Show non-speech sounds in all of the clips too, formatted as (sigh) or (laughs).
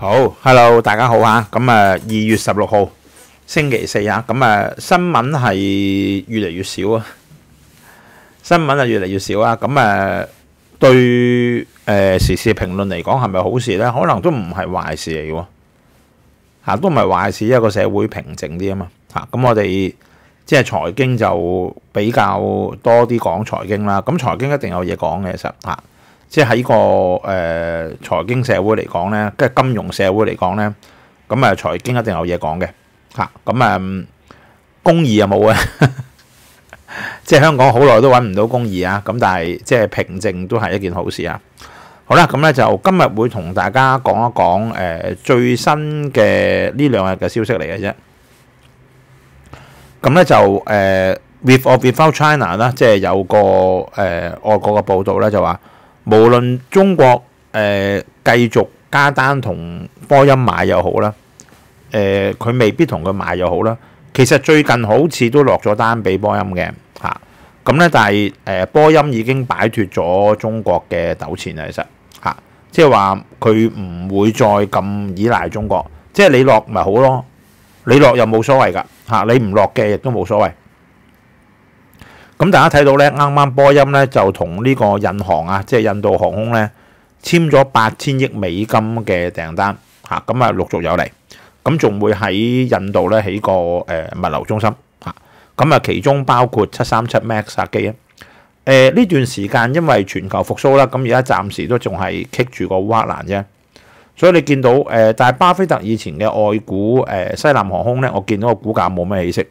好，hello，大家好吓，咁啊，二月十六号星期四啊，咁啊，新闻系越嚟越少啊，新闻啊越嚟越少啊，咁啊，对诶时事评论嚟讲系咪好事咧？可能都唔系坏事嚟嘅，吓都唔系坏事，一个社会平静啲啊嘛，吓咁我哋即系财经就比较多啲讲财经啦，咁财经一定有嘢讲嘅实吓。即系喺个诶财经社会嚟讲咧，跟系金融社会嚟讲咧，咁啊财经一定有嘢讲嘅吓。咁啊，公義又冇啊，(laughs) 即系香港好耐都揾唔到公義啊。咁但系即系平静都系一件好事啊。好啦，咁咧就今日会同大家讲一讲诶最新嘅呢两日嘅消息嚟嘅啫。咁咧就诶，with or without China 啦，即系有个诶外国嘅报道咧，就话。無論中國誒繼續加單同波音買又好啦，誒佢未必同佢買又好啦。其實最近好似都落咗單俾波音嘅嚇，咁咧但係誒波音已經擺脱咗中國嘅糾纏啦。其實嚇，即係話佢唔會再咁依賴中國。即係你落咪好咯，你落又冇所謂噶嚇，你唔落嘅亦都冇所謂。咁大家睇到咧，啱啱波音咧就同呢個印航啊，即係印度航空咧簽咗八千億美金嘅訂單，嚇咁啊陸續有嚟，咁仲會喺印度咧起個誒物流中心，嚇咁啊其中包括七三七 MAX 客機啊，誒呢段時間因為全球復甦啦，咁而家暫時都仲係棘住個克蘭啫，所以你見到誒，但係巴菲特以前嘅外股誒西南航空咧，我見到個股價冇咩起色。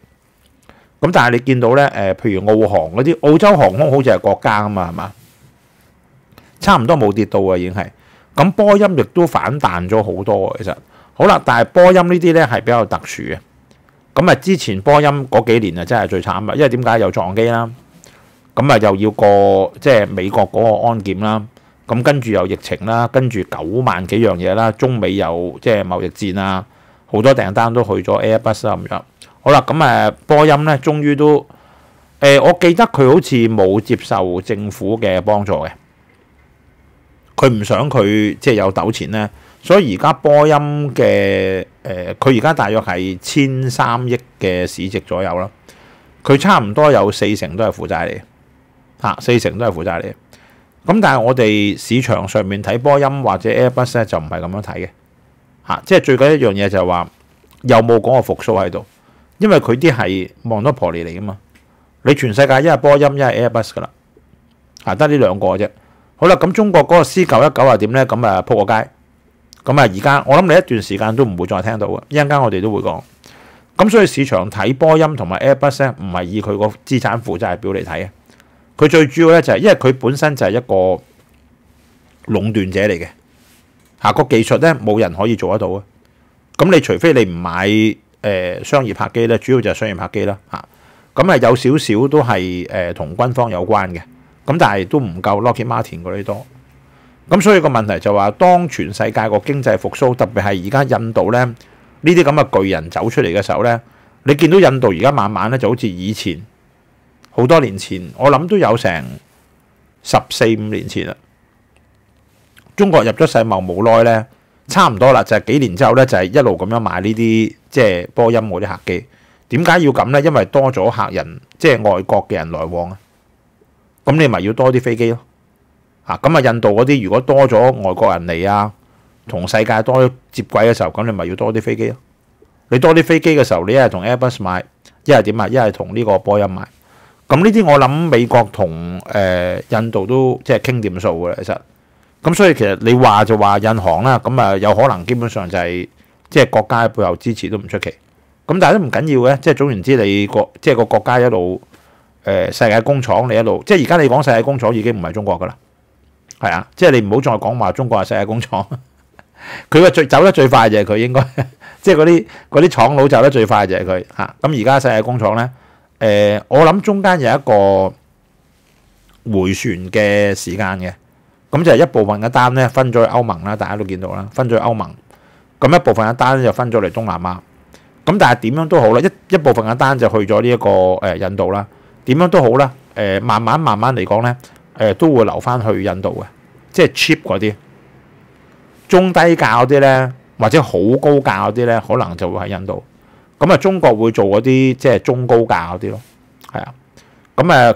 咁但系你見到咧，誒，譬如澳航嗰啲澳洲航空，好似系國家啊嘛，係嘛，差唔多冇跌到啊，已經係。咁波音亦都反彈咗好多啊，其實好啦，但系波音呢啲咧係比較特殊嘅。咁啊，之前波音嗰幾年啊，真係最慘啊，因為點解又撞機啦？咁啊，又要過即係美國嗰個安檢啦。咁跟住又疫情啦，跟住九萬幾樣嘢啦，中美有即係貿易戰啊。好多訂單都去咗 Airbus 咁樣，好啦，咁誒波音咧，終於都誒，我記得佢好似冇接受政府嘅幫助嘅，佢唔想佢即係有糾纏咧，所以而家波音嘅誒，佢而家大約係千三億嘅市值左右啦，佢差唔多有四成都係負債嚟，嚇四成都係負債嚟，咁但係我哋市場上面睇波音或者 Airbus 咧，就唔係咁樣睇嘅。嚇！即係最緊一樣嘢就係話，有冇講個復甦喺度？因為佢啲係望到婆壞嚟噶嘛。你全世界一係波音一係 Airbus 噶啦，嚇得呢兩個啫。好啦，咁中國嗰個 C 九一九又點咧？咁啊撲個街，咁啊而家我諗你一段時間都唔會再聽到嘅。一陣間我哋都會講。咁所以市場睇波音同埋 Airbus 咧，唔係以佢個資產負債表嚟睇佢最主要咧就係因為佢本身就係一個壟斷者嚟嘅。嚇，個技術咧冇人可以做得到啊！咁你除非你唔買誒商業客機咧，主要就係商業客機啦嚇。咁啊有少少都係誒同軍方有關嘅，咁但係都唔夠 Lockheed Martin 嗰啲多。咁所以個問題就話，當全世界個經濟復甦，特別係而家印度咧呢啲咁嘅巨人走出嚟嘅時候咧，你見到印度而家慢慢咧就好似以前好多年前，我諗都有成十四五年前啦。中國入咗世貿冇耐咧，差唔多啦，就係幾年之後咧，就係一路咁樣買呢啲即係波音嗰啲客機。點解要咁咧？因為多咗客人，即係外國嘅人來往啊。咁你咪要多啲飛機咯。嚇，咁啊，印度嗰啲如果多咗外國人嚟啊，同世界多接軌嘅時候，咁你咪要多啲飛機咯。你多啲飛機嘅時候，你一系同 Airbus 買，一系點啊？一系同呢個波音買。咁呢啲我諗美國同誒印度都即係傾掂數嘅，其實。咁所以其实你话就话印行啦，咁啊有可能基本上就系即系国家背后支持都唔出奇，咁但系都唔紧要嘅，即系总言之你国即系个国家一路诶世界工厂，你一路即系而家你讲世界工厂已经唔系中国噶啦，系啊，即系你唔好再讲话中国系世界工厂，(laughs) 佢嘅最走得最快就系佢应该，(laughs) 即系嗰啲嗰啲厂佬走得最快就系佢吓，咁而家世界工厂咧诶，我谂中间有一个回旋嘅时间嘅。咁就係一部分嘅單咧，分咗去歐盟啦，大家都見到啦，分咗去歐盟。咁一部分嘅單就分咗嚟東南亞。咁但係點樣都好啦，一一部分嘅單就去咗呢一個誒印度啦。點樣都好啦，誒慢慢慢慢嚟講咧，誒都會留翻去印度嘅，即係 cheap 嗰啲、中低價嗰啲咧，或者好高價嗰啲咧，可能就會喺印度。咁啊，中國會做嗰啲即係中高價嗰啲咯，係啊。咁誒。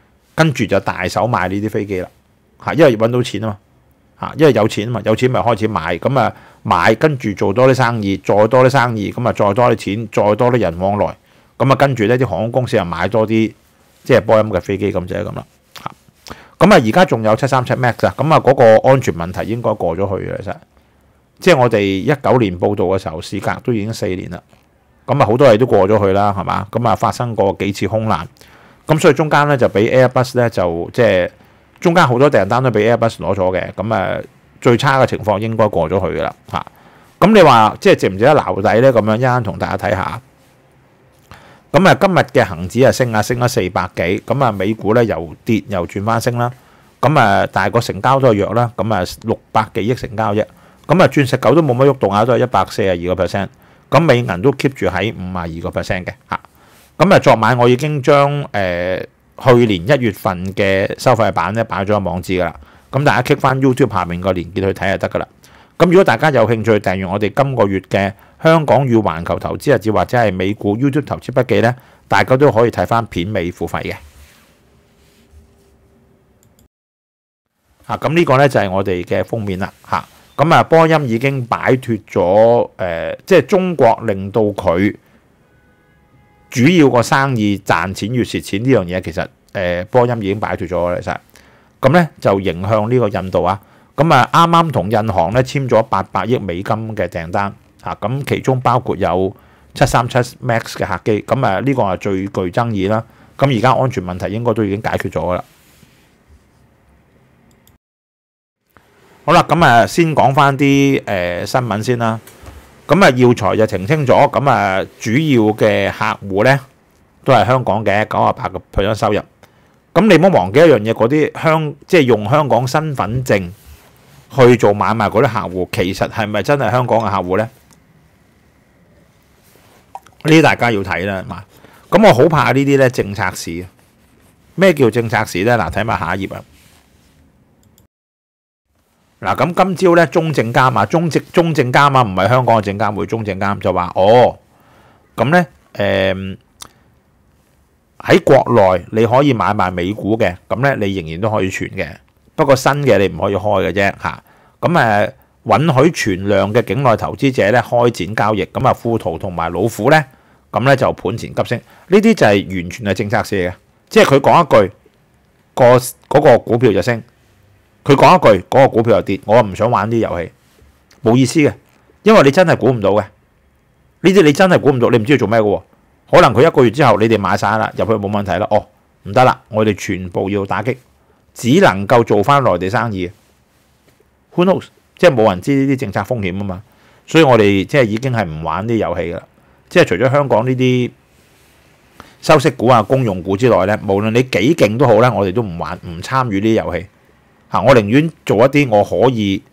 跟住就大手买呢啲飞机啦，吓，因为搵到钱啊嘛，吓，因为有钱啊嘛，有钱咪开始买，咁啊买，跟住做多啲生意，再多啲生意，咁啊再多啲钱，再多啲人往来，咁啊跟住呢啲航空公司又买多啲即系波音嘅飞机咁系咁啦，吓，咁啊而家仲有七三七 max 啊，咁啊嗰个安全问题应该过咗去嘅，其实，即系我哋一九年报道嘅时候，事隔都已经四年啦，咁啊好多嘢都过咗去啦，系嘛，咁啊发生过几次空难。咁所以中間咧就俾 Airbus 咧就即系中間好多訂單都俾 Airbus 攞咗嘅，咁誒最差嘅情況應該過咗去噶啦嚇。咁你話即係值唔值得留底咧？咁樣一間同大家睇下。咁啊，今日嘅恒指啊升啊升咗四百幾，咁啊，美股咧又跌又轉翻升啦。咁但大個成交都係弱啦，咁啊，六百幾億成交啫。咁啊，鑽石九都冇乜喐動啊，都係一百四十二個 percent。咁美銀都 keep 住喺五廿二個 percent 嘅嚇。咁啊！昨晚我已經將誒去年一月份嘅收費版咧擺咗個網址噶啦，咁大家 click 翻 YouTube 下面個連結去睇就得噶啦。咁如果大家有興趣訂閱我哋今個月嘅香港與全球投資日子或者係美股 YouTube 投資筆記呢，大家都可以睇翻片尾付費嘅。啊，咁呢個呢，就係我哋嘅封面啦嚇。咁啊，波音已經擺脱咗誒，即係中國令到佢。主要個生意賺錢與蝕錢呢樣嘢，其實誒波音已經擺脱咗啦，其實咁咧就迎向呢個印度啊，咁啊啱啱同印航咧簽咗八百億美金嘅訂單啊，咁其中包括有七三七 MAX 嘅客機，咁啊呢個係最具爭議啦，咁而家安全問題應該都已經解決咗噶啦。好啦，咁啊先講翻啲誒新聞先啦。咁啊，要材就澄清咗。咁啊，主要嘅客户咧都系香港嘅，九啊八个 percent 收入。咁你唔好忘记一样嘢，嗰啲香即系用香港身份证去做买卖嗰啲客户，其实系咪真系香港嘅客户咧？呢，啲大家要睇啦。咁我好怕呢啲咧政策市。咩叫政策市咧？嗱，睇埋下一页啊。嗱，咁今朝咧中證監啊，中證中證加啊，唔係香港嘅證監會，中證監就話哦，咁咧誒喺國內你可以買賣美股嘅，咁咧你仍然都可以存嘅，不過新嘅你唔可以開嘅啫嚇。咁誒允許存量嘅境內投資者咧開展交易，咁啊富途同埋老虎咧，咁咧就盤前急升，呢啲就係完全係政策性嘅，即係佢講一句個嗰個股票就升。佢講一句，嗰個股票又跌，我唔想玩啲遊戲，冇意思嘅，因為你真係估唔到嘅，呢啲你真係估唔到，你唔知做咩嘅喎，可能佢一個月之後你哋買晒啦，入去冇問題啦，哦，唔得啦，我哋全部要打擊，只能夠做翻內地生意，即係冇人知呢啲政策風險啊嘛，所以我哋即係已經係唔玩啲遊戲啦，即係除咗香港呢啲收息股啊、公用股之外呢，無論你幾勁都好呢，我哋都唔玩、唔參與呢啲遊戲。嚇！我寧願做一啲我可以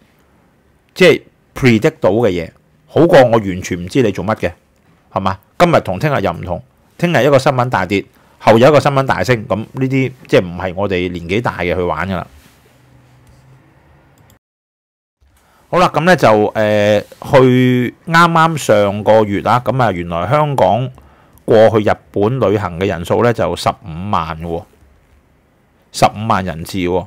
即系 predict 到嘅嘢，好過我完全唔知你做乜嘅，係嘛？今日同聽日又唔同，聽日一個新聞大跌，後日一個新聞大升，咁呢啲即系唔係我哋年紀大嘅去玩噶啦。好啦，咁呢就誒去啱啱上個月啦，咁啊原來香港過去日本旅行嘅人數呢就十五萬喎，十五萬人次喎。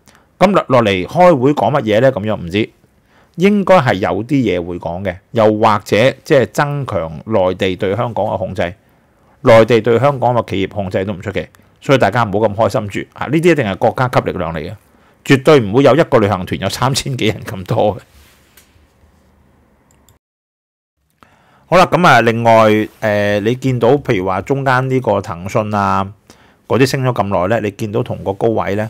咁落嚟開會講乜嘢呢？咁樣唔知，應該係有啲嘢會講嘅，又或者即係增強內地對香港嘅控制，內地對香港嘅企業控制都唔出奇，所以大家唔好咁開心住啊！呢啲一定係國家級力量嚟嘅，絕對唔會有一個旅行團有三千幾人咁多嘅。好啦，咁啊，另外誒，你見到譬如話中間呢個騰訊啊，嗰啲升咗咁耐呢，你見到同個高位呢。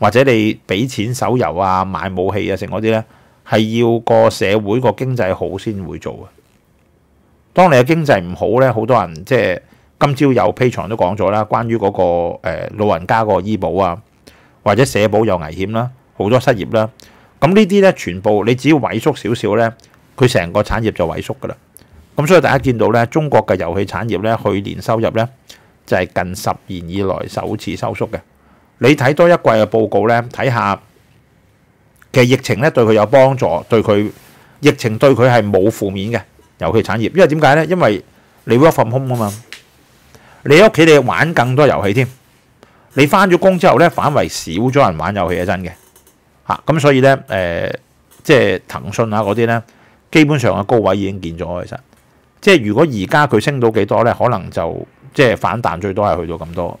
或者你俾錢手遊啊、買武器啊、剩嗰啲呢，係要個社會個經濟好先會做嘅。當你嘅經濟唔好呢，好多人即係今朝有 p 床都講咗啦，關於嗰個老人家個醫保啊，或者社保有危險啦，好多失業啦。咁呢啲呢，全部你只要萎縮少少呢，佢成個產業就萎縮噶啦。咁所以大家見到呢，中國嘅遊戲產業呢，去年收入呢，就係近十年以來首次收縮嘅。你睇多一季嘅報告咧，睇下其實疫情咧對佢有幫助，對佢疫情對佢係冇負面嘅，遊戲產業。因為點解咧？因為你 work from home 啊嘛，你喺屋企你玩更多遊戲添。你翻咗工之後咧，反為少咗人玩遊戲係真嘅。嚇咁所以咧，誒即係騰訊啊嗰啲咧，基本上嘅高位已經見咗。其實即係如果而家佢升到幾多咧，可能就即係反彈最多係去到咁多。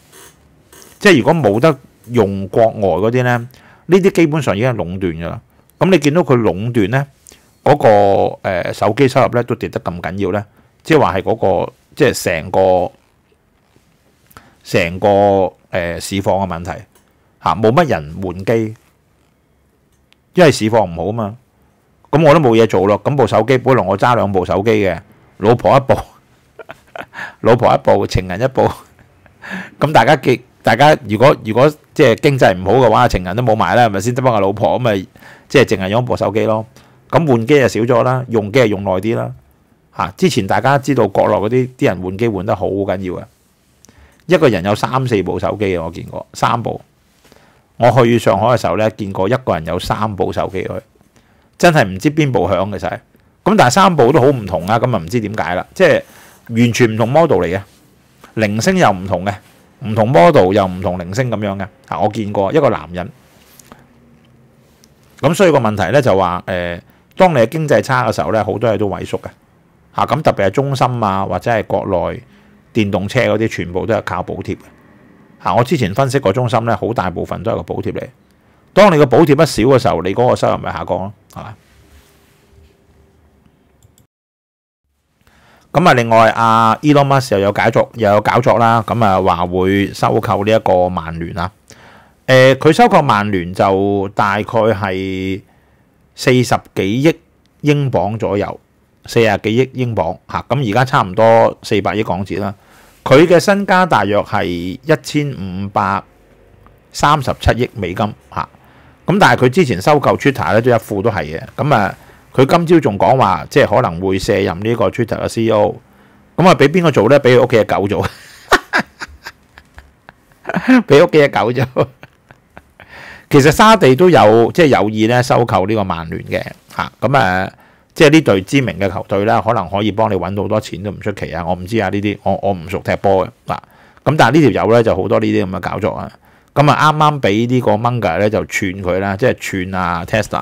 即係如果冇得用國外嗰啲呢，呢啲基本上已經係壟斷㗎啦。咁你見到佢壟斷呢，嗰個手機收入呢都跌得咁緊要呢，即係話係嗰個即係成個成個誒市況嘅問題嚇，冇乜人換機，因為市況唔好啊嘛。咁我都冇嘢做咯。咁部手機本來我揸兩部手機嘅，老婆一部，(laughs) 老婆一部，情人一部，咁大家結。大家如果如果即係經濟唔好嘅話，情人都冇埋啦，咪先得幫個老婆咁咪即係淨係用一部手機咯。咁換機就少咗啦，用機就用耐啲啦。嚇！之前大家知道國內嗰啲啲人換機換得好緊要嘅，一個人有三四部手機嘅我見過三部。我去上海嘅時候咧，見過一個人有三部手機佢，真係唔知邊部響嘅晒。咁但係三部都好唔同啊，咁啊唔知點解啦，即係完全唔同 model 嚟嘅，鈴聲又唔同嘅。唔同 model 又唔同零星咁樣嘅，啊我見過一個男人。咁所以個問題咧就話，誒，當你嘅經濟差嘅時候咧，好多嘢都萎縮嘅。嚇，咁特別係中心啊，或者係國內電動車嗰啲，全部都係靠補貼嘅。嚇，我之前分析過中心咧，好大部分都係個補貼嚟。當你個補貼一少嘅時候，你嗰個收入咪下降咯，係嘛？咁啊，另外阿 Elon Musk 又有解作又有搞作啦，咁啊話會收購呢一個曼聯啦。誒，佢收購曼聯就大概係四十幾億英镑左右，四十幾億英镑吓。咁而家差唔多四百億港纸啦。佢嘅身家大約係一千五百三十七億美金吓。咁但係佢之前收購 Twitter 咧，都一副都係嘅。咁啊～佢今朝仲講話，即係可能會卸任呢個 Twitter 嘅 CEO，咁啊俾邊個做咧？俾屋企嘅狗做，(laughs) 俾屋企嘅狗做。其實沙地都有即係有意咧收購呢個曼聯嘅嚇，咁啊即係呢隊知名嘅球隊啦，可能可以幫你揾到好多錢都唔出奇啊！我唔知啊呢啲，我我唔熟踢波嘅嗱。咁但係呢條友咧就好多呢啲咁嘅搞作啊。咁啊啱啱俾呢個 Munger 咧就串佢啦，即係串啊 Tesla。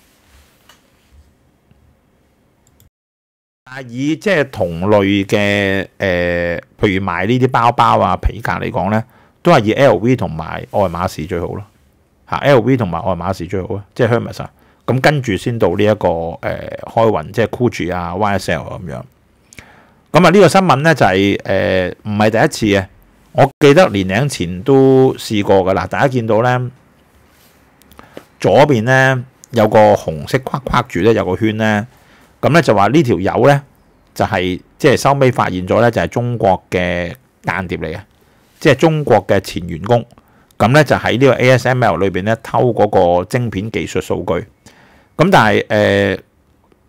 啊！以即系同类嘅，诶，譬如买呢啲包包啊、皮夹嚟讲咧，都系以 LV 同埋爱马仕最好咯。吓，LV 同埋爱马仕最好啊，即系 Hermes 啊。咁跟住先到呢一个诶，开云即系 Cooji 啊，YSL 咁样。咁啊，呢个新闻咧就系诶，唔系第一次嘅。我记得年零前都试过噶啦。大家见到咧，左边咧有个红色框框住咧，有个圈咧。咁咧就话呢条友咧就系即系收尾发现咗咧，就系中国嘅间谍嚟嘅，即系中国嘅前员工。咁咧就喺呢个 ASML 里边咧偷嗰个晶片技术数据。咁但系诶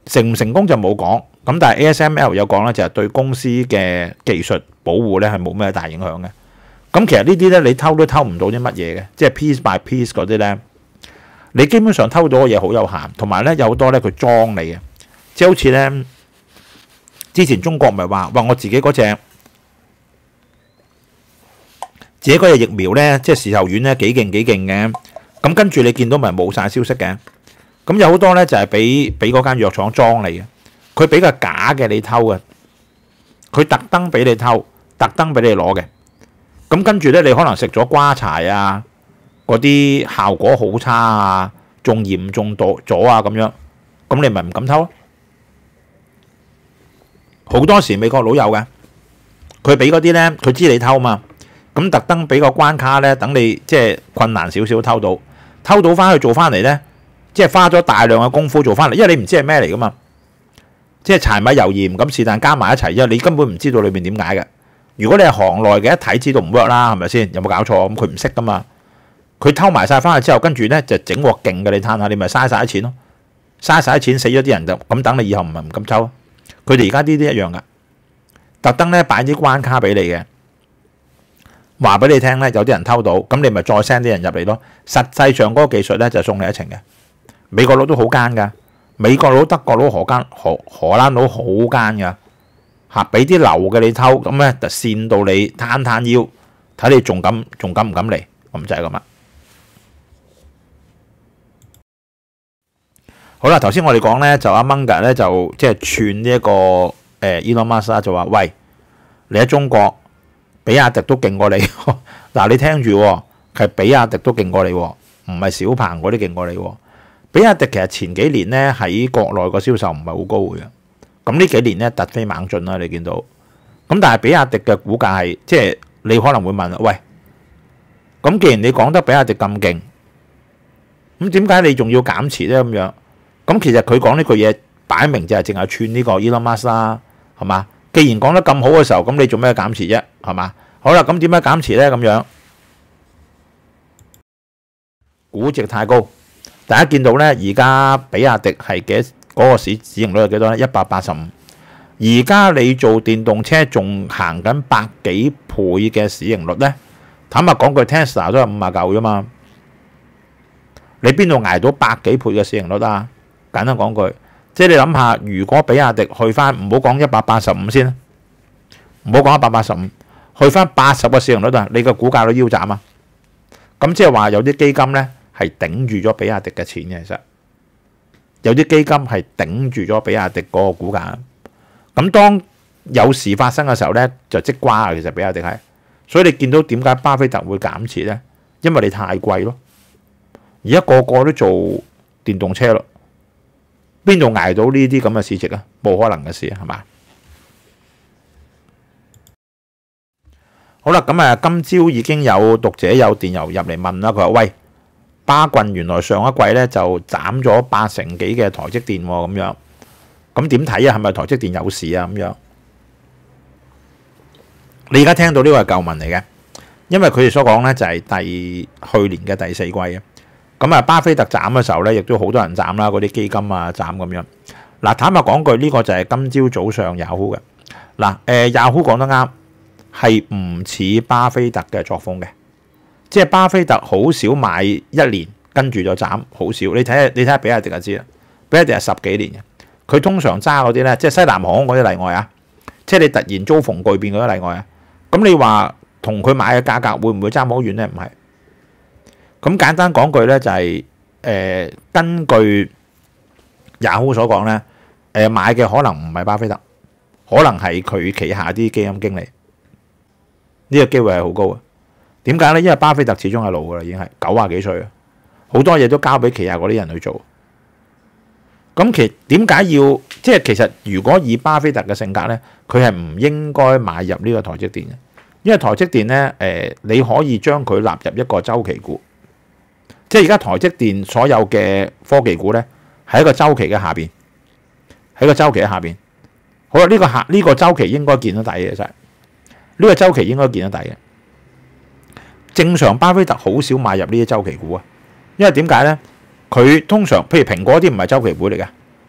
成唔成功就冇讲。咁但系 ASML 有讲咧，就系对公司嘅技术保护咧系冇咩大影响嘅。咁其实呢啲咧你偷都偷唔到啲乜嘢嘅，即系 piece by piece 嗰啲咧，你基本上偷到嘅嘢好有限，同埋咧有好多咧佢装你嘅。即係好似咧，之前中國咪話話我自己嗰隻自己嗰隻疫苗咧，即係試候丸咧幾勁幾勁嘅。咁跟住你見到咪冇晒消息嘅？咁有好多咧就係俾俾嗰間藥廠裝你嘅，佢俾個假嘅，你偷嘅，佢特登俾你偷，特登俾你攞嘅。咁跟住咧，你可能食咗瓜柴啊，嗰啲效果好差啊，仲嚴重到咗啊咁樣，咁你咪唔敢偷。好多時美國佬友嘅，佢俾嗰啲咧，佢知你偷嘛，咁特登俾個關卡咧，等你即系困難少少偷到，偷到翻去做翻嚟咧，即系花咗大量嘅功夫做翻嚟，因為你唔知係咩嚟噶嘛，即係柴米油鹽咁是但加埋一齊，因為你根本唔知道裏面點解嘅。如果你係行內嘅，一睇知道唔 work 啦，係咪先？有冇搞錯？咁佢唔識噶嘛，佢偷埋晒翻去之後，跟住咧就整鑊勁嘅，你睇下，你咪嘥晒啲錢咯，嘥晒啲錢，死咗啲人就咁等你以後唔係唔敢抽。佢哋而家呢啲一樣噶，特登咧擺啲關卡俾你嘅，話俾你聽咧，有啲人偷到，咁你咪再 send 啲人入嚟咯。實際上嗰個技術咧就送你一程嘅。美國佬都好奸噶，美國佬、德國佬、荷奸、荷荷蘭佬好奸噶，嚇！俾啲流嘅你偷，咁咧就扇到你攤攤腰，睇你仲敢仲敢唔敢嚟，咁就係咁啦。好啦，头先我哋讲咧，就阿 Munger 咧就即系串呢一个诶，Elon Musk 就话：，喂，你喺中国，比亚迪都劲过你。(laughs) 嗱，你听住，系比亚迪都劲过你，唔系小鹏嗰啲劲过你。比亚迪其实前几年咧喺国内个销售唔系好高嘅，咁呢几年咧突飞猛进啦，你见到。咁但系比亚迪嘅股价系，即系你可能会问：，喂，咁既然你讲得比亚迪咁劲，咁点解你仲要减持咧？咁样？咁其實佢講呢句嘢擺明就係淨系串呢個 Elon Musk 啦，係嘛？既然講得咁好嘅時候，咁你做咩減持啫？係嘛？好啦，咁點解減持呢？咁樣估值太高，大家見到呢，而家比亚迪係幾嗰個市市盈率係幾多呢？一百八十五。而家你做電動車仲行緊百幾倍嘅市盈率呢？坦白講句，Tesla 都係五啊九啫嘛。你邊度捱到百幾倍嘅市盈率啊？簡單講句，即係你諗下，如果比亞迪去翻，唔好講一百八十五先，唔好講一百八十五，去翻八十個市盈率啊！你個股價都腰斬啊！咁即係話有啲基金呢係頂住咗比亞迪嘅錢嘅，其實有啲基金係頂住咗比亞迪個股價。咁當有事發生嘅時候呢，就即瓜啊！其實比亞迪係，所以你見到點解巴菲特會減持呢？因為你太貴咯，而家個個都做電動車咯。边度挨到呢啲咁嘅市值啊？冇可能嘅事系嘛？好啦，咁啊，今朝已经有读者有电邮入嚟问啦。佢话喂，巴棍原来上一季咧就斩咗八成几嘅台积电咁样，咁点睇啊？系咪台积电有事啊？咁样？你而家听到呢个系旧问嚟嘅，因为佢哋所讲咧就系第去年嘅第四季啊。咁啊，巴菲特斬嘅時候咧，亦都好多人斬啦，嗰啲基金啊斬咁樣。嗱，坦白講句，呢個就係今朝早上 Yahoo 嘅。嗱，誒 Yahoo 講得啱，係唔似巴菲特嘅作風嘅。即係巴菲特好少買一年，跟住就斬，好少。你睇下，你睇下比亞迪就知啦，比亞迪係十幾年嘅。佢通常揸嗰啲咧，即係西南行嗰啲例外啊，即係你突然遭逢巨變嗰啲例外啊。咁你話同佢買嘅價格會唔會爭好遠咧？唔係。咁簡單講句咧，就係誒根據 Yahoo 所講咧，誒買嘅可能唔係巴菲特，可能係佢旗下啲基金經理呢個機會係好高啊！點解咧？因為巴菲特始終係老噶啦，已經係九啊幾歲，好多嘢都交俾旗下嗰啲人去做。咁其點解要即係其實，如果以巴菲特嘅性格咧，佢係唔應該買入呢個台積電嘅，因為台積電咧誒，你可以將佢納入一個週期股。即系而家台积电所有嘅科技股咧，喺一个周期嘅下边，喺个周期嘅下边，好啦，呢个下呢个周期应该见到底嘅，其实呢个周期应该见到底嘅。正常巴菲特好少买入呢啲周期股啊，因为点解咧？佢通常譬如苹果啲唔系周期股嚟嘅，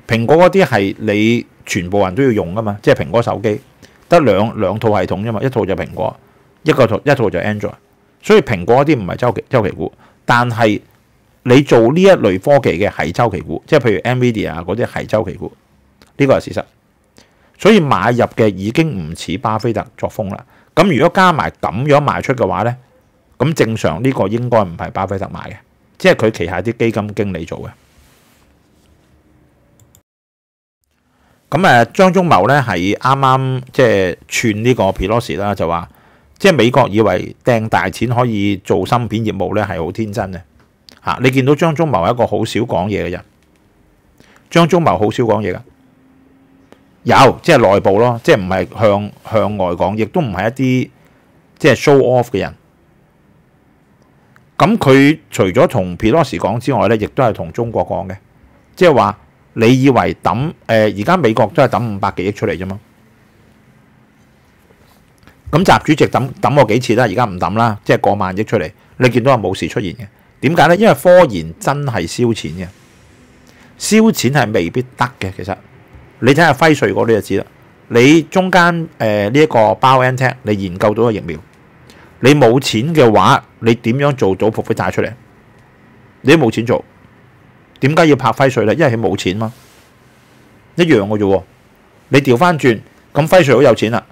苹果嗰啲系你全部人都要用噶嘛，即系苹果手机得两两套系统啫嘛，一套就苹果，一个套一套就 Android，所以苹果嗰啲唔系周期周期股，但系。你做呢一類科技嘅係周期股，即係譬如 Nvidia 啊嗰啲係周期股，呢個係事實。所以買入嘅已經唔似巴菲特作風啦。咁如果加埋咁樣賣出嘅話呢，咁正常呢個應該唔係巴菲特買嘅，即係佢旗下啲基金經理做嘅。咁誒張忠謀咧係啱啱即係串呢個 Pelosi 啦，就話即係美國以為掟大錢可以做芯片業務咧，係好天真嘅。嚇！你見到張忠謀係一個好少講嘢嘅人，張忠謀好少講嘢噶，有即係內部咯，即系唔係向向外講，亦都唔係一啲即係 show off 嘅人。咁佢除咗同 p e l o s 講之外咧，亦都係同中國講嘅，即係話你以為抌誒而家美國都係抌五百幾億出嚟啫嘛？咁習主席抌抌過幾次啦，而家唔抌啦，即係過萬億出嚟。你見到冇事出現嘅。点解咧？因为科研真系烧钱嘅，烧钱系未必得嘅。其实你睇下辉瑞嗰啲就知啦。你中间诶呢一个包 NTE，你研究到个疫苗，你冇钱嘅话，你点样做到复活炸出嚟？你都冇钱做，点解要拍辉瑞咧？因为佢冇钱嘛，一样嘅啫。你调翻转咁辉瑞好有钱啦，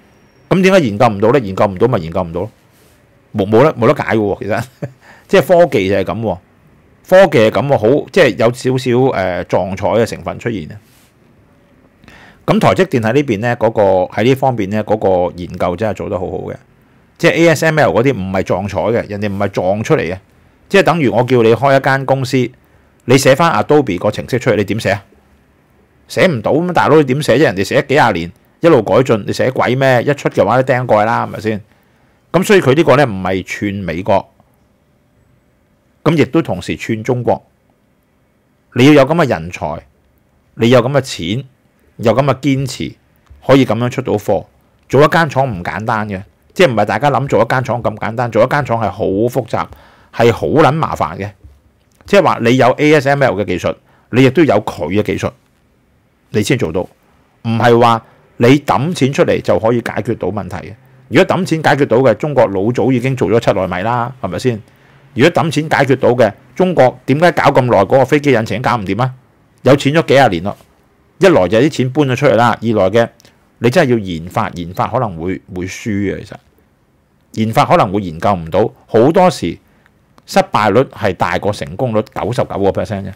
咁点解研究唔到咧？研究唔到咪研究唔到咯。冇冇得冇得解嘅喎，其實 (laughs) 即係科技就係咁，科技係咁喎，好即係有少少誒撞彩嘅成分出現啊！咁台積電喺呢邊咧，嗰個喺呢方面咧，嗰個研究真係做得好好嘅。即係 ASML 嗰啲唔係撞彩嘅，人哋唔係撞出嚟嘅。即係等於我叫你開一間公司，你寫翻 Adobe 個程式出嚟，你點寫啊？寫唔到咁，大佬你點寫啫？人哋寫幾廿年一路改進，你寫鬼咩？一出嘅話都釘蓋啦，係咪先？咁所以佢呢個呢，唔係串美國，咁亦都同時串中國。你要有咁嘅人才，你有咁嘅錢，有咁嘅堅持，可以咁樣出到貨。做一間廠唔簡單嘅，即係唔係大家諗做一間廠咁簡單？做一間廠係好複雜，係好撚麻煩嘅。即係話你有 ASML 嘅技術，你亦都有佢嘅技術，你先做到。唔係話你抌錢出嚟就可以解決到問題嘅。如果揼錢解決到嘅，中國老早已經做咗七內米啦，係咪先？如果揼錢解決到嘅，中國點解搞咁耐嗰個飛機引擎搞唔掂啊？有錢咗幾廿年咯，一來就啲錢搬咗出嚟啦，二來嘅你真係要研發，研發可能會會輸嘅。其實研發可能會研究唔到好多時，失敗率係大過成功率九十九個 percent 嘅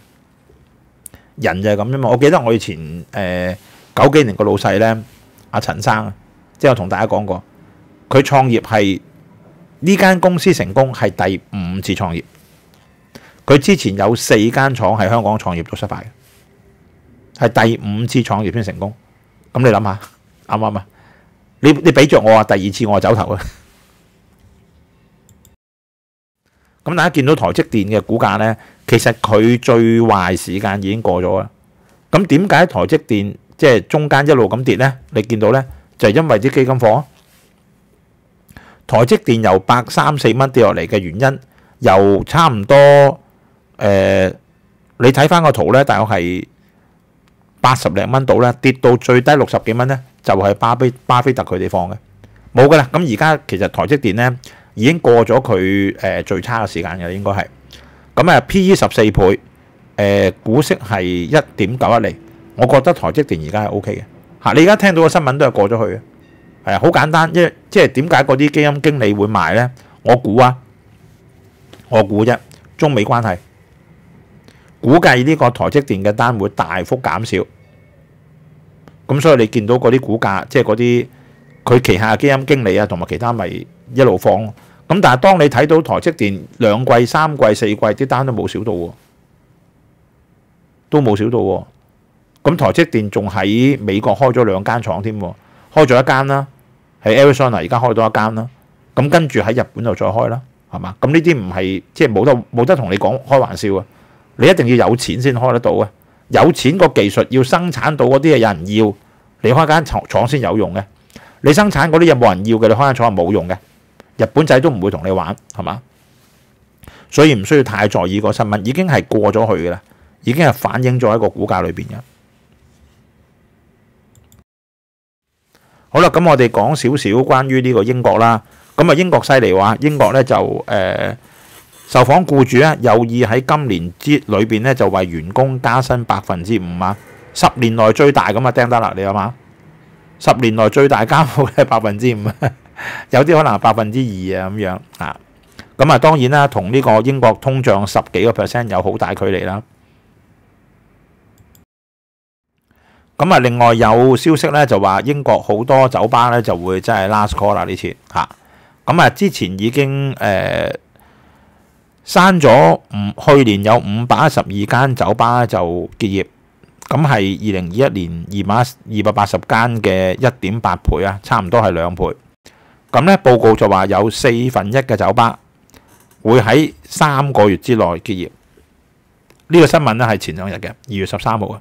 人就係咁啫嘛。我記得我以前誒九幾年個老細咧，阿陳生即係我同大家講過。佢創業係呢間公司成功係第五次創業。佢之前有四間廠喺香港創業都失敗嘅，係第五次創業先成功。咁你諗下啱唔啱啊？你你俾着我啊，第二次我走頭啊。咁大家見到台積電嘅股價呢，其實佢最壞時間已經過咗啦。咁點解台積電即係中間一路咁跌呢？你見到呢，就係因為啲基金貨。台積電由百三四蚊跌落嚟嘅原因，由差唔多誒，你睇翻個圖咧，大概係八十零蚊度咧，跌到最低六十幾蚊咧，就係巴菲巴菲特佢哋放嘅，冇噶啦。咁而家其實台積電咧已經過咗佢誒最差嘅時間嘅，應該係咁啊。P E 十四倍，誒股息係一點九一厘。我覺得台積電而家係 O K 嘅嚇。你而家聽到嘅新聞都係過咗去嘅。係好簡單，一即係點解嗰啲基金經理會賣呢？我估啊，我估啫。中美關係估計呢個台積電嘅單會大幅減少，咁所以你見到嗰啲股價，即係嗰啲佢旗下基金經理啊，同埋其他咪一路放咁但係當你睇到台積電兩季、三季、四季啲單都冇少到喎，都冇少到喎。咁台積電仲喺美國開咗兩間廠添，開咗一間啦。喺 a r i z o n a 而家开多一间啦，咁跟住喺日本度再开啦，系嘛？咁呢啲唔系即系冇得冇得同你讲开玩笑啊！你一定要有钱先开得到啊！有钱个技术要生产到嗰啲嘢有人要，你开间厂厂先有用嘅。你生产嗰啲有冇人要嘅？你开间厂系冇用嘅。日本仔都唔会同你玩，系嘛？所以唔需要太在意个新闻，已经系过咗去嘅啦，已经系反映咗喺个股价里边嘅。好啦，咁我哋讲少少关于呢个英国啦。咁啊，英国犀利话，英国咧就诶，受访雇主咧有意喺今年之里边咧就为员工加薪百分之五啊，十年内最大咁啊，丁得啦，你谂下，十年内最大加幅嘅 (laughs) 百分之五，有啲可能系百分之二啊咁样啊。咁啊，当然啦，同呢个英国通胀十几个 percent 有好大距离啦。咁啊，另外有消息咧就话英国好多酒吧咧就会即系 last call 啦呢次嚇。咁啊，之前已经誒刪咗五，去年有五百一十二間酒吧就結業，咁係二零二一年二百二百八十間嘅一點八倍啊，差唔多係兩倍。咁咧報告就話有四分一嘅酒吧會喺三個月之內結業。呢個新聞咧係前兩日嘅二月十三號啊。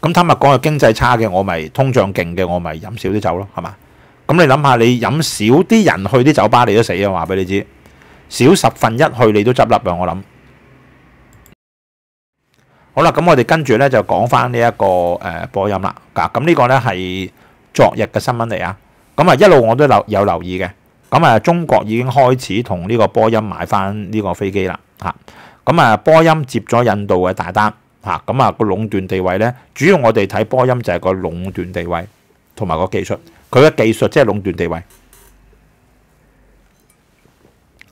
咁坦白講，個經濟差嘅我咪通脹勁嘅，我咪飲少啲酒咯，係嘛？咁你諗下，你飲少啲人去啲酒吧，你都死啊！話俾你知，少十分一去，你都執笠啊！我諗。好啦，咁我哋跟住咧就講翻呢一個誒波音啦，咁呢個咧係昨日嘅新聞嚟啊。咁啊一路我都留有留意嘅。咁啊，中國已經開始同呢個波音買翻呢個飛機啦。嚇！咁啊，波音接咗印度嘅大單。啊，咁啊個壟斷地位咧，主要我哋睇波音就係個壟斷地位同埋個技術，佢嘅技術即係壟斷地位。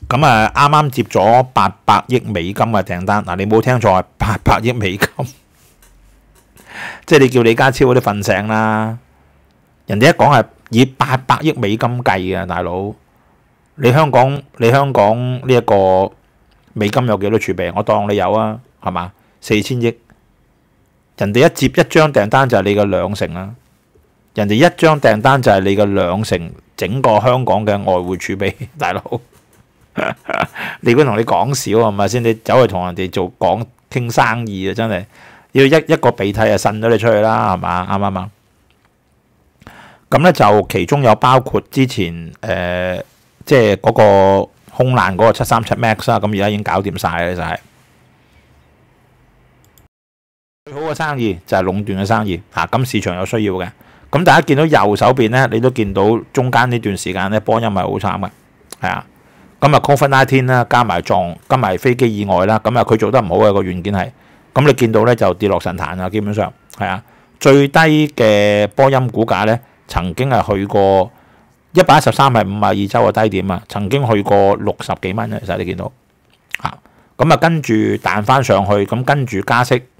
咁啊，啱啱接咗八百億美金嘅訂單，嗱你冇聽錯，八百億美金，(laughs) 即係你叫李家超嗰啲瞓醒啦，人哋一講係以八百億美金計嘅，大佬，你香港你香港呢一個美金有幾多儲備？我當你有啊，係嘛？四千億。人哋一接一張訂單就係你嘅兩成啦，人哋一張訂單就係你嘅兩成，整個香港嘅外匯儲備，(laughs) 大佬，(laughs) 你官同你講少系係咪先？你走去同人哋做講傾生意啊，真係要一一個鼻涕就滲咗你出去啦，係嘛？啱唔啱？咁咧就其中有包括之前誒，即係嗰個空难嗰個七三七 max 啦，咁而家已經搞掂晒啦，就係。好嘅生意就係壟斷嘅生意啊！咁市場有需要嘅，咁大家見到右手邊咧，你都見到中間呢段時間咧，波音咪好慘嘅，係啊！咁啊 c o r o n e t e e n 啦，加埋撞，加埋飛機意外啦，咁啊，佢做得唔好嘅個軟件係，咁你見到咧就跌落神壇啊！基本上係啊，最低嘅波音股價咧，曾經係去過一百一十三係五啊二周嘅低點啊，曾經去過六十幾蚊啊，其實你見到嚇，咁啊跟住彈翻上去，咁跟住加息。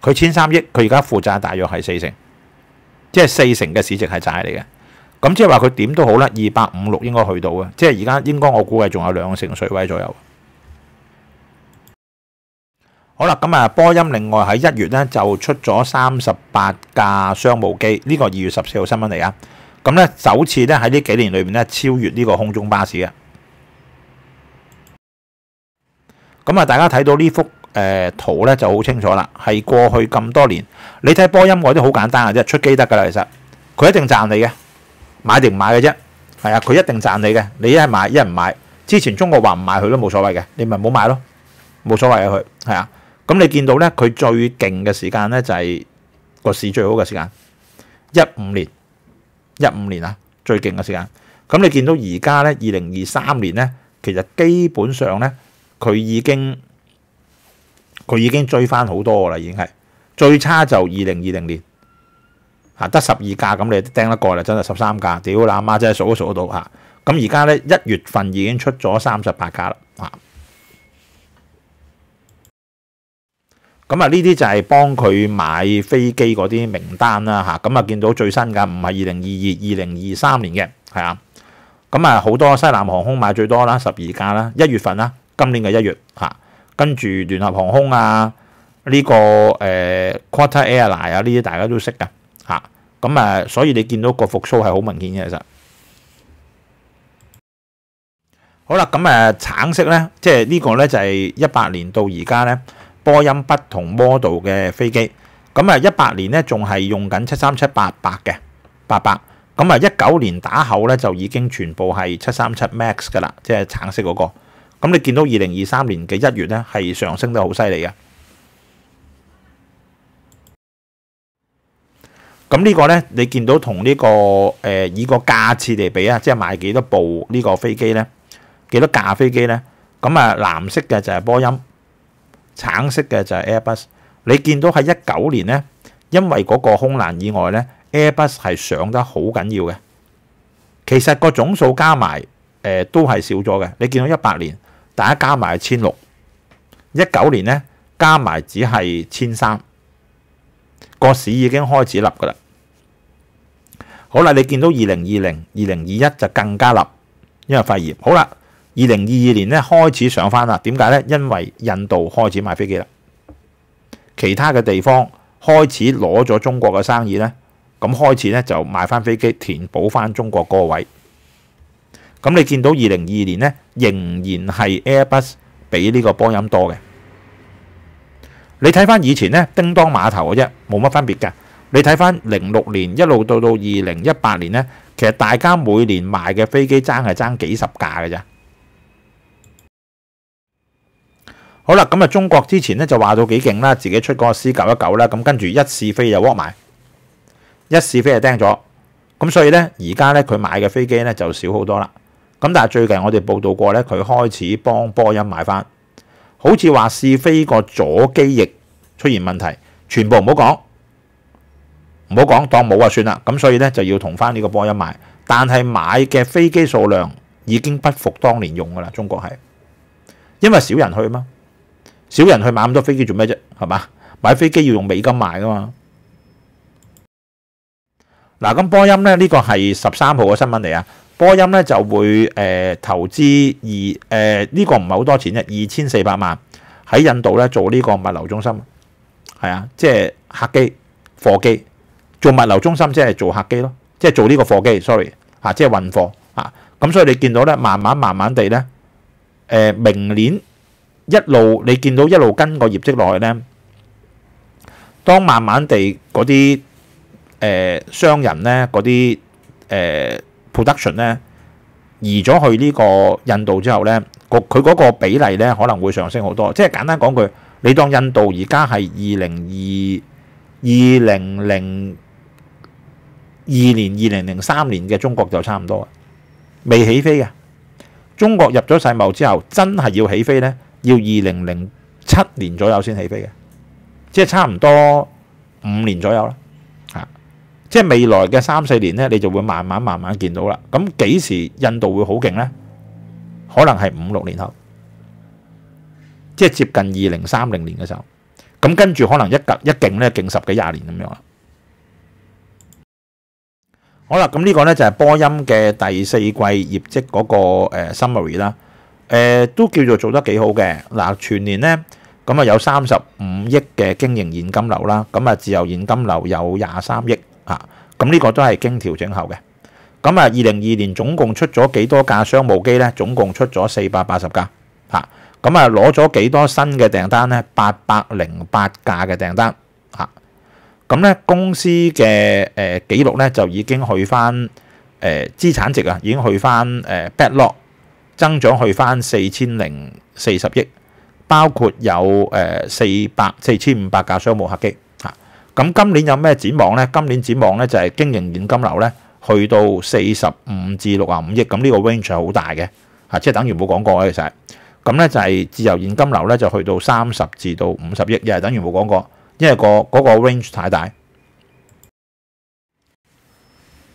佢千三億，佢而家負債大約係四成，即係四成嘅市值係債嚟嘅。咁即係話佢點都好啦，二百五六應該去到嘅，即係而家應該我估計仲有兩成水位左右。好啦，咁啊波音另外喺一月咧就出咗三十八架商務機，呢個二月十四號新聞嚟啊。咁咧首次咧喺呢幾年裏面咧超越呢個空中巴士嘅。咁啊，大家睇到呢幅。誒圖咧就好清楚啦，係過去咁多年，你睇波音我都好簡單嘅啫，出機得噶啦。其實佢一定賺你嘅，買定唔買嘅啫。係啊，佢一定賺你嘅，你一係買一唔買。之前中國話唔買佢都冇所謂嘅，你咪冇買咯，冇所謂啊。佢係啊，咁你見到咧，佢最勁嘅時間咧就係個市最好嘅時間，一五年一五年啊，最勁嘅時間。咁你見到而家咧，二零二三年咧，其實基本上咧，佢已經。佢已經追翻好多噶啦，已經係最差就二零二零年嚇得十二架，咁你掟得過啦？真系十三架，屌喇媽真係數都數得到嚇。咁而家咧一月份已經出咗三十八架啦嚇。咁啊呢啲就係幫佢買飛機嗰啲名單啦嚇。咁啊見到最新噶唔係二零二二、二零二三年嘅係啊。咁啊好多西南航空買最多啦，十二架啦，一月份啦，今年嘅一月嚇。跟住聯合航空啊，呢個誒 Quarter Airline 啊，呢啲大家都識噶嚇。咁啊，所以你見到個復甦係好明顯嘅，其實。好啦，咁誒橙色咧，即係呢個咧就係一八年到而家咧波音不同 model 嘅飛機。咁啊，一八年咧仲係用緊七三七八八嘅八八。咁啊，一九年打後咧就已經全部係七三七 Max 噶啦，即係橙色嗰個。咁你見到二零二三年嘅一月咧，係上升得好犀利嘅。咁呢個咧，你見到同呢個誒以個價次嚟比啊，即係買幾多部呢個飛機咧，幾多架飛機咧？咁啊，藍色嘅就係波音，橙色嘅就係 Airbus。你見到喺一九年咧，因為嗰個空難以外咧，Airbus 係上得好緊要嘅。其實個總數加埋誒都係少咗嘅。你見到一八年。大家加埋千六，一九年呢加埋只系千三，個市已經開始立噶啦。好啦，你見到二零二零、二零二一就更加立，因為肺炎。好啦，二零二二年咧開始上翻啦。點解呢？因為印度開始買飛機啦，其他嘅地方開始攞咗中國嘅生意呢，咁開始呢就賣翻飛機，填補翻中國個位。咁你見到二零二年呢，仍然係 Airbus 比呢個波音多嘅。你睇翻以前呢，叮當碼頭嘅啫，冇乜分別㗎。你睇翻零六年一路到到二零一八年呢，其實大家每年賣嘅飛機爭係爭幾十架嘅啫。好啦，咁啊，中國之前呢就話到幾勁啦，自己出嗰個 C 九一九啦，咁跟住一試飛就握埋，一試飛就釘咗。咁所以呢，而家呢，佢買嘅飛機呢就少好多啦。咁但系最近我哋報道過咧，佢開始幫波音買翻，好似話試飛個左機翼出現問題，全部唔好講，唔好講當冇啊算啦。咁所以咧就要同翻呢個波音買，但系買嘅飛機數量已經不復當年用噶啦。中國係因為少人去嘛，少人去買咁多飛機做咩啫？係嘛，買飛機要用美金買噶嘛。嗱，咁波音咧呢個係十三號嘅新聞嚟啊！波音咧就會誒投資二誒呢個唔係好多錢啫，二千四百萬喺印度咧做呢個物流中心，係啊，即系客機、貨機做物流中心，即係做客機咯，即係做呢個貨機，sorry 嚇，即係運貨啊。咁所以你見到咧，慢慢慢慢地咧，誒明年一路你見到一路跟個業績落去咧，當慢慢地嗰啲誒商人咧嗰啲誒。production 咧移咗去呢個印度之後咧，個佢嗰個比例咧可能會上升好多。即係簡單講句，你當印度而家係二零二二零零二年、二零零三年嘅中國就差唔多，未起飛嘅。中國入咗世貿之後，真係要起飛咧，要二零零七年左右先起飛嘅，即係差唔多五年左右啦。即係未來嘅三四年呢，你就會慢慢慢慢見到啦。咁幾時印度會好勁呢？可能係五六年後，即係接近二零三零年嘅時候。咁跟住可能一一勁呢，勁十幾廿年咁樣啦。好啦，咁呢個呢，就係波音嘅第四季業績嗰個 summary 啦。誒都叫做做得幾好嘅嗱。全年呢，咁啊，有三十五億嘅經營現金流啦，咁啊自由現金流有廿三億。啊，咁呢個都係經調整後嘅。咁啊，二零二年總共出咗幾多架商務機呢？總共出咗四百八十架。嚇，咁啊，攞咗幾多新嘅訂單呢？八百零八架嘅訂單。嚇，咁呢公司嘅誒記錄呢，就已經去翻誒資產值啊，已經去翻誒 bad log 增長去翻四千零四十億，包括有誒四百四千五百架商務客機。咁今年有咩展望呢？今年展望呢，就係經營現金流呢，去到四十五至六啊五億，咁呢個 range 係好大嘅，嚇即係等於冇講過啊其實。咁呢，就係自由現金流呢，就去到三十至到五十億，又係等於冇講過，因為個嗰個 range 太大。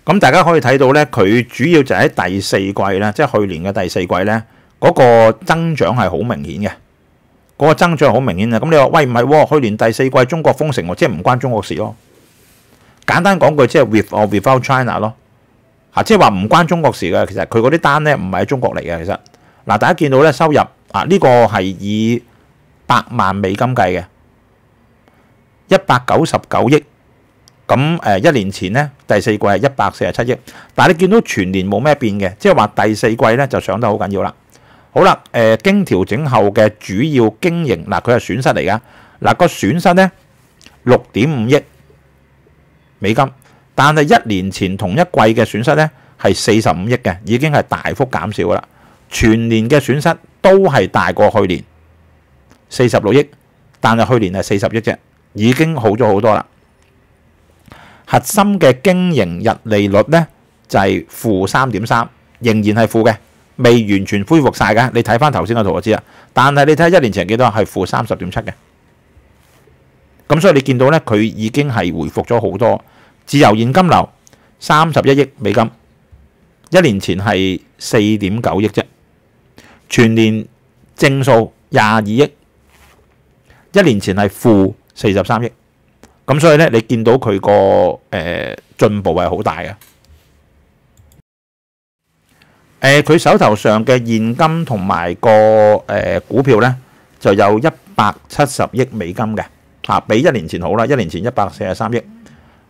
咁大家可以睇到呢，佢主要就喺第四季呢，即係去年嘅第四季呢，嗰個增長係好明顯嘅。個增長好明顯啊！咁你話喂唔係喎？去年第四季中國封城喎，即係唔關中國事咯。簡單講句，即係 with or without China 咯。嚇，即係話唔關中國事嘅。其實佢嗰啲單咧唔係喺中國嚟嘅。其實嗱，大家見到咧收入啊，呢個係以百萬美金計嘅，一百九十九億。咁誒，一年前咧第四季係一百四十七億，但係你見到全年冇咩變嘅，即係話第四季咧就上得好緊要啦。好啦，誒經調整後嘅主要經營嗱，佢係損失嚟噶嗱個損失呢，六點五億美金，但係一年前同一季嘅損失呢，係四十五億嘅，已經係大幅減少噶啦。全年嘅損失都係大過去年四十六億，但係去年係四十億啫，已經好咗好多啦。核心嘅經營日利率呢，就係負三點三，仍然係負嘅。未完全恢復晒㗎。你睇翻頭先個圖我知啦。但系你睇一年前幾多係負三十點七嘅，咁所以你見到呢，佢已經係回復咗好多自由現金流三十一億美金，一年前係四點九億啫，全年正數廿二億，一年前係負四十三億，咁所以呢，你見到佢個誒進步係好大嘅。誒佢手頭上嘅現金同埋個誒股票咧，就有一百七十億美金嘅嚇，比一年前好啦。一年前一百四十三億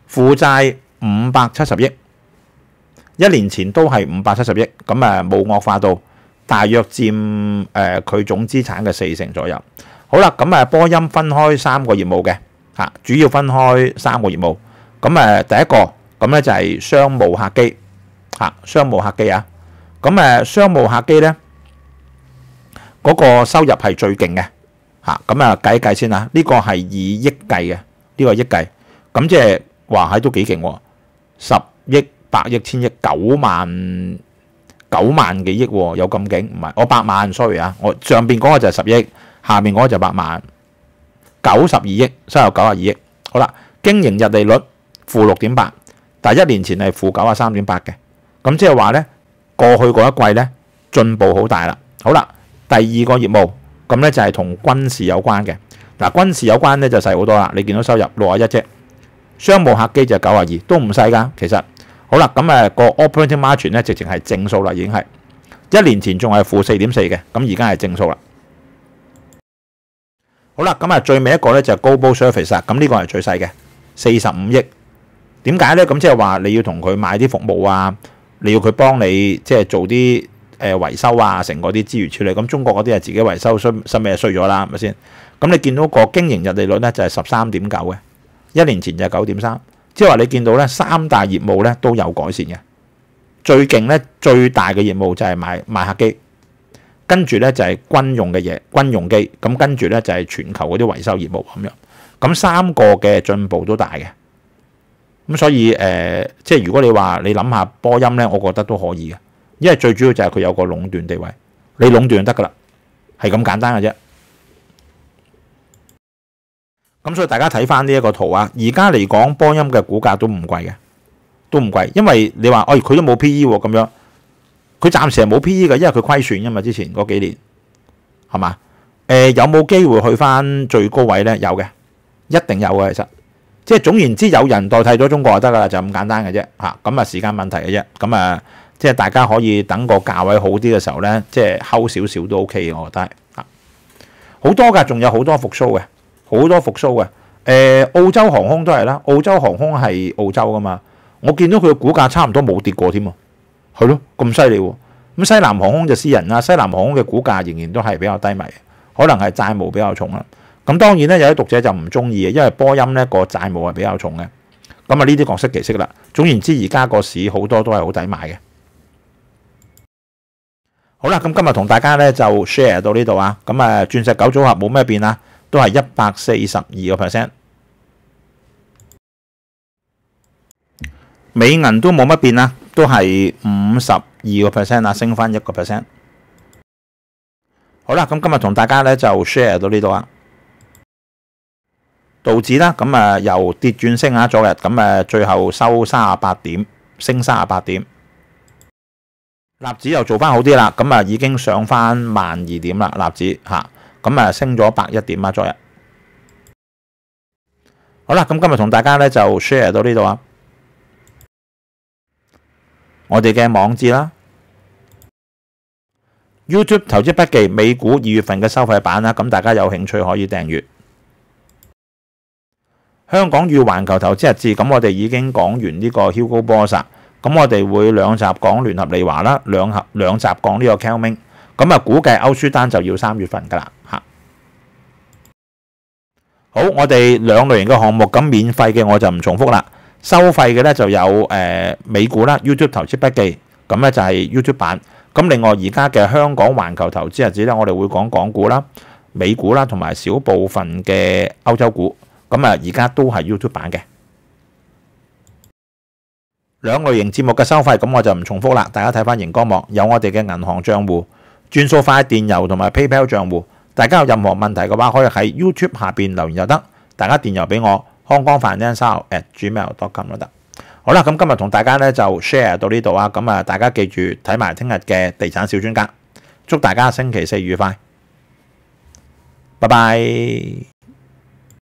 負債五百七十億，一年前都係五百七十億咁誒冇惡化到，大約佔誒佢總資產嘅四成左右。好啦，咁誒波音分開三個業務嘅嚇，主要分開三個業務咁誒。第一個咁咧就係商務客機嚇，商務客機啊。咁誒，商務客機呢，嗰個收入係最勁嘅嚇。咁啊，計一計先啦，呢個係以億計嘅，呢個係億計。咁即係話喺都幾勁喎，十億、百億、千億、九萬九萬幾億喎，有咁勁唔係我八萬？sorry 啊，我上邊嗰個就係十億，下面嗰個就八萬九十二億收入九十二億。好啦，經營日利率負六點八，但係一年前係負九啊三點八嘅。咁即係話咧。過去嗰一季咧進步好大啦，好啦，第二個業務咁咧就係同軍事有關嘅，嗱軍事有關咧就細好多啦，你見到收入六啊一啫，商務客機就九啊二，都唔細噶，其實好啦，咁誒個 operating margin 咧直情係正數啦，已經係一年前仲係負四點四嘅，咁而家係正數啦。好啦，咁啊最尾一個咧就係高波 service 咁呢個係最細嘅四十五億，點解咧？咁即係話你要同佢買啲服務啊？你要佢幫你即係做啲誒維修啊，成嗰啲資源處理，咁中國嗰啲係自己維修，衰甚咩衰咗啦，係咪先？咁你見到個經營日利率咧就係十三點九嘅，一年前就九點三，即係話你見到咧三大業務咧都有改善嘅，最勁咧最大嘅業務就係賣賣客機，跟住咧就係軍用嘅嘢，軍用機，咁跟住咧就係全球嗰啲維修業務咁樣，咁三個嘅進步都大嘅。咁所以誒，即係如果你話你諗下波音咧，我覺得都可以嘅，因為最主要就係佢有個壟斷地位，你壟斷得噶啦，係咁簡單嘅啫。咁所以大家睇翻呢一個圖啊，而家嚟講波音嘅股價都唔貴嘅，都唔貴，因為你話，哦，佢都冇 P E 喎，咁樣，佢暫時係冇 P E 嘅，因為佢虧損啊嘛，之前嗰幾年，係嘛？誒，有冇機會去翻最高位咧？有嘅，一定有嘅，其實。即係總言之，有人代替咗中國就得噶啦，就咁簡單嘅啫嚇。咁啊，時間問題嘅啫。咁啊，即係大家可以等個價位好啲嘅時候咧，即係睺少少都 OK 嘅，我覺得嚇。好多㗎，仲有好多復甦嘅，好多復甦嘅。誒，澳洲航空都係啦，澳洲航空係澳洲噶嘛。我見到佢嘅股價差唔多冇跌過添啊，係咯，咁犀利喎。咁西南航空就私人啦，西南航空嘅股價仍然都係比較低迷，可能係債務比較重啦。咁當然咧，有啲讀者就唔中意嘅，因為波音咧個債務係比較重嘅。咁啊，呢啲角色其識啦。總言之，而家個市好多都係好抵買嘅。好啦，咁今日同大家咧就 share 到呢度啊。咁啊，鑽石九組合冇咩變啊，都係一百四十二個 percent。美銀都冇乜變啊，都係五十二個 percent 啊，升翻一個 percent。好啦，咁今日同大家咧就 share 到呢度啊。道指啦，咁啊由跌转升啊，昨日咁啊最后收三十八点，升三十八点。纳指又做翻好啲啦，咁啊已经上翻万二点啦，纳指吓，咁啊升咗百一点啊，昨日好啦，咁今日同大家呢就 share 到呢度啊，我哋嘅网志啦，YouTube 投资笔记美股二月份嘅收费版啦，咁大家有兴趣可以订阅。香港与环球投資日志，咁我哋已經講完呢個 Hugo Boss，咁我哋會兩集講聯合利華啦，兩合两集講呢個 c a l m i n g 咁啊，估計歐舒丹就要三月份噶啦吓。好，我哋兩類型嘅項目，咁免費嘅我就唔重複啦，收費嘅咧就有誒美股啦，YouTube 投資筆記，咁咧就係 YouTube 版。咁另外而家嘅香港环球投資日子咧，我哋會講港股啦、美股啦，同埋少部分嘅歐洲股。咁啊，而家都系 YouTube 版嘅两类型节目嘅收费，咁我就唔重复啦。大家睇翻荧光幕，有我哋嘅银行账户转数快电邮同埋 PayPal 账户。大家有任何问题嘅话，可以喺 YouTube 下边留言就得。大家电邮俾我康光凡张生 at Gmail dot com 都得。好啦，咁今日同大家咧就 share 到呢度啊。咁啊，大家记住睇埋听日嘅地产小专家。祝大家星期四愉快，拜拜。